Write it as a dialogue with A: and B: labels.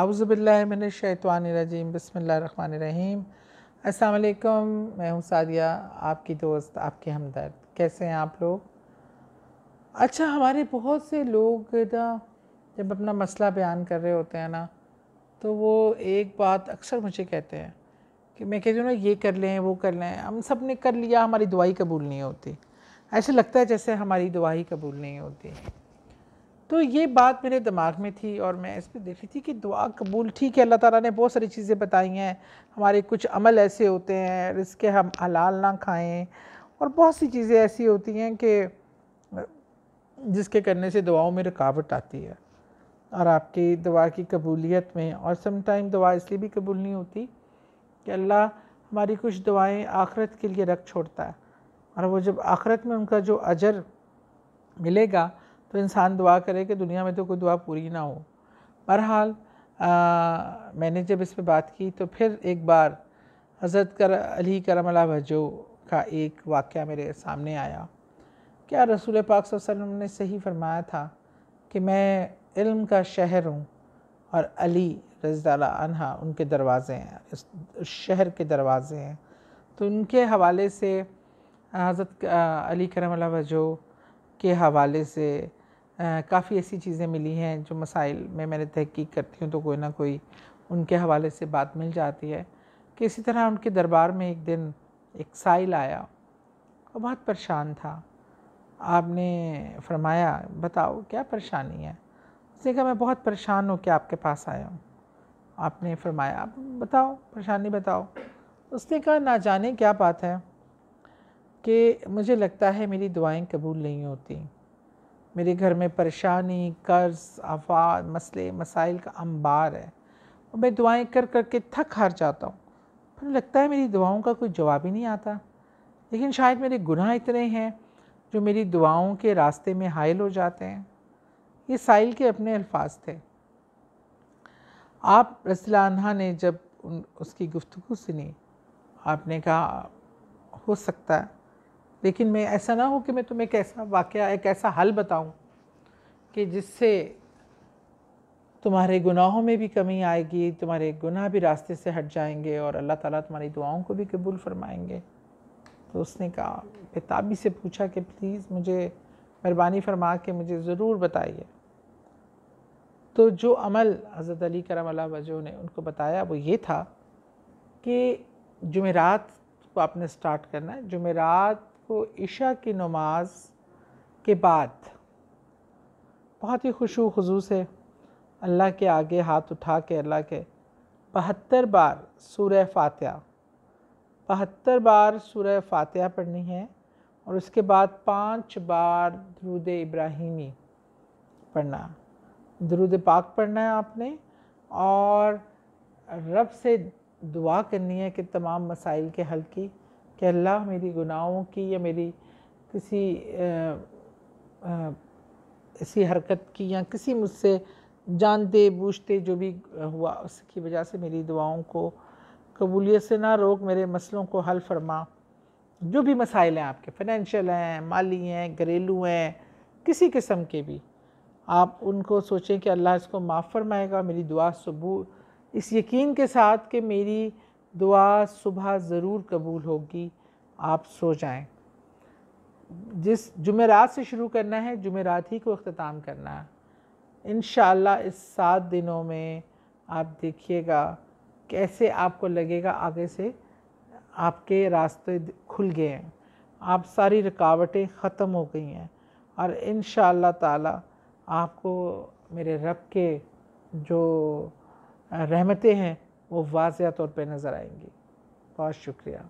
A: आउज़बिल्लिमिनशैतवानरजीम बसमीम अस्सलाम मैं हूँ सादिया आपकी दोस्त आपके हमदर्द कैसे हैं आप लोग अच्छा हमारे बहुत से लोग ना जब अपना मसला बयान कर रहे होते हैं ना तो वो एक बात अक्सर मुझे कहते हैं कि मैं कहती हूँ ना ये कर लें वो कर लें हम सब ने कर लिया हमारी दुआई कबूल नहीं होती ऐसे लगता है जैसे हमारी दुआई कबूल नहीं होती तो ये बात मेरे दिमाग में थी और मैं इस पर देख रही थी कि दुआ कबूल ठीक है अल्लाह ताला ने बहुत सारी चीज़ें बताई हैं हमारे कुछ अमल ऐसे होते हैं रिस्क हम हलाल ना खाएं और बहुत सी चीज़ें ऐसी होती हैं कि जिसके करने से दुआओं में रुकावट आती है और आपकी दुआ की कबूलियत में और समटाइम दुआ इसलिए भी कबूल नहीं होती कि अल्लाह हमारी कुछ दुआएँ आखरत के लिए रख छोड़ता है और वो जब आखरत में उनका जो अजर मिलेगा तो इंसान दुआ करे कि दुनिया में तो कोई दुआ पूरी ना हो बहरहाल मैंने जब इस पर बात की तो फिर एक बार हज़रत कर अली अला भजो का एक वाक़ मेरे सामने आया क्या रसूल पाक वसल्लम ने सही फरमाया था कि मैं इल्म का शहर हूँ और अली रजा अनहा उनके दरवाज़े हैं इस शहर के दरवाज़े हैं तो उनके हवाले से हज़रत अली अला भजो के हवाले से काफ़ी ऐसी चीज़ें मिली हैं जो मसाइल में मैंने तहकीक करती हूँ तो कोई ना कोई उनके हवाले से बात मिल जाती है कि इसी तरह उनके दरबार में एक दिन एक साइल आया और बहुत परेशान था आपने फरमाया बताओ क्या परेशानी है उसने कहा मैं बहुत परेशान हूँ कि आपके पास आया हूँ आपने फरमाया आप बताओ परेशानी बताओ उसने कहा ना जाने क्या बात है कि मुझे लगता है मेरी दुआएं कबूल नहीं होती मेरे घर में परेशानी कर्ज आफात मसले मसाइल का अंबार है और मैं दुआएं कर कर के थक हार जाता हूँ फिर लगता है मेरी दुआओं का कोई जवाब ही नहीं आता लेकिन शायद मेरे गुनाह इतने हैं जो मेरी दुआओं के रास्ते में हायल हो जाते हैं ये साइल के अपने अल्फाज थे आप रसलाना ने जब उन उसकी गुफ्तु सुनी आपने कहा हो सकता है लेकिन मैं ऐसा ना हो कि मैं तुम्हें एक ऐसा वाक़ एक ऐसा हल बताऊँ कि जिससे तुम्हारे गुनाहों में भी कमी आएगी तुम्हारे गुनाह भी रास्ते से हट जाएंगे और अल्लाह ताला तुम्हारी दुआओं को भी कबूल फरमाएंगे तो उसने कहा बेताबी से पूछा कि प्लीज़ मुझे मेहरबानी फरमा के मुझे ज़रूर बताइए तो जो अमल हज़रत अली करम वजह ने उनको बताया वो ये था कि जुमेरात को आपने स्टार्ट करना है जुमेरात को ईशा की नमाज के बाद बहुत ही खुशू खजू से अल्लाह के आगे हाथ उठा के अल्लाह के बहत्तर बार सूर फातह बहत्तर बार सूर फातह पढ़नी है और उसके बाद पांच बार दरूद इब्राहिमी पढ़ना दरूद पाक पढ़ना है आपने और रब से दुआ करनी है कि तमाम मसाइल के हल की कि अल्लाह मेरी गुनाहों की या मेरी किसी ऐसी हरकत की या किसी मुझसे जानते बूझते जो भी हुआ उसकी वजह से मेरी दुआओं को कबूलियत से ना रोक मेरे मसलों को हल फरमा जो भी मसाइल हैं आपके फाइनेंशियल हैं माली हैं घरेलू हैं किसी किस्म के भी आप उनको सोचें कि अल्लाह इसको माफ़ फरमाएगा मेरी दुआ सबू इस यकीन के साथ कि मेरी दुआ सुबह ज़रूर कबूल होगी आप सो जाएं जिस जुमेरात से शुरू करना है जुमेरात ही को अख्ताम करना है इन इस सात दिनों में आप देखिएगा कैसे आपको लगेगा आगे से आपके रास्ते खुल गए हैं आप सारी रुकावटें ख़त्म हो गई हैं और इन ताला आपको मेरे रब के जो रहमतें हैं वो वाजह तौर पर नज़र आएंगी बहुत शुक्रिया